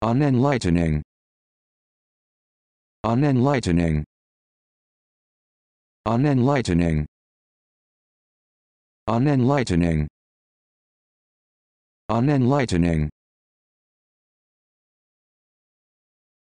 unenlightening unenlightening unenlightening unenlightening unenlightening